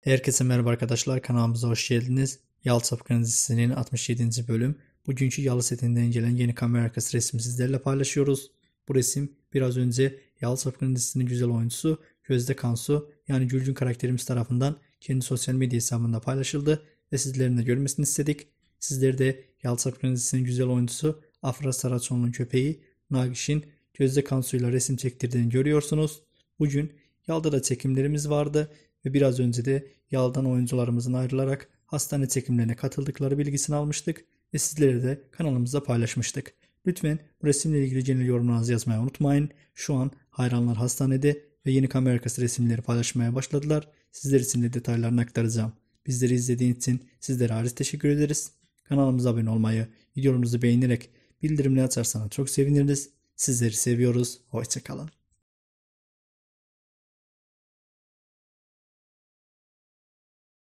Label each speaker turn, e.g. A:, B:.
A: Herkese merhaba arkadaşlar kanalımıza hoş geldiniz. Yalı Sapkın dizisinin 67. bölüm. Bugünkü Yalı setinden gelen yeni kamera arkası resmi sizlerle paylaşıyoruz. Bu resim biraz önce Yalı Sapkın dizisinin güzel oyuncusu Gözde Kansu yani Gülcün karakterimiz tarafından kendi sosyal medya hesabında paylaşıldı ve sizlerin de görmesini istedik. Sizler de Yalı Sapkın dizisinin güzel oyuncusu Afra Saraçoğlu'nun köpeği Nagiş'in Gözde Kansu'yla resim çektirdiğini görüyorsunuz. Bugün Yalda da çekimlerimiz vardı ve biraz önce de yaldan oyuncularımızın ayrılarak hastane çekimlerine katıldıkları bilgisini almıştık ve sizlere de kanalımızda paylaşmıştık. Lütfen bu resimle ilgili genel yorumlarınızı yazmayı unutmayın. Şu an hayranlar hastanede ve yeni kamera resimleri paylaşmaya başladılar. Sizler için de detaylarını aktaracağım. Bizleri izlediğiniz için sizlere hariç teşekkür ederiz. Kanalımıza abone olmayı,
B: videolarımızı beğenerek bildirimleri açarsanız çok seviniriz. Sizleri seviyoruz. Hoşçakalın.